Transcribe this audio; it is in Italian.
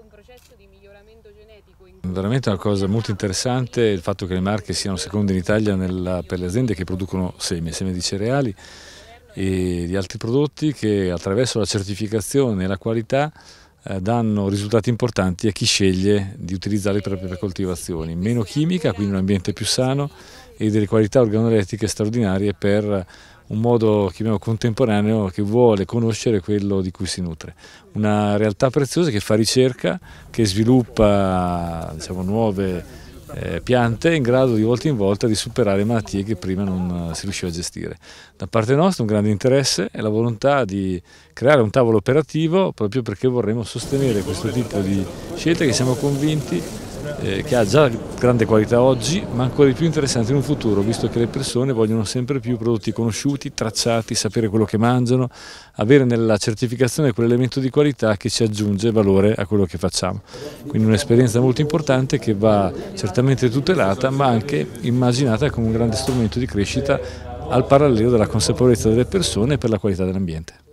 un processo di miglioramento genetico. In... Veramente una cosa molto interessante il fatto che le marche siano seconde in Italia nella, per le aziende che producono semi, semi di cereali e di altri prodotti che attraverso la certificazione e la qualità eh, danno risultati importanti a chi sceglie di utilizzare le proprie coltivazioni. Meno chimica, quindi un ambiente più sano e delle qualità organolettiche straordinarie per un modo contemporaneo che vuole conoscere quello di cui si nutre. Una realtà preziosa che fa ricerca, che sviluppa diciamo, nuove eh, piante in grado di volta in volta di superare malattie che prima non eh, si riusciva a gestire. Da parte nostra un grande interesse e la volontà di creare un tavolo operativo proprio perché vorremmo sostenere questo tipo di scelta che siamo convinti eh, che ha già grande qualità oggi, ma ancora di più interessante in un futuro, visto che le persone vogliono sempre più prodotti conosciuti, tracciati, sapere quello che mangiano, avere nella certificazione quell'elemento di qualità che ci aggiunge valore a quello che facciamo. Quindi un'esperienza molto importante che va certamente tutelata, ma anche immaginata come un grande strumento di crescita al parallelo della consapevolezza delle persone per la qualità dell'ambiente.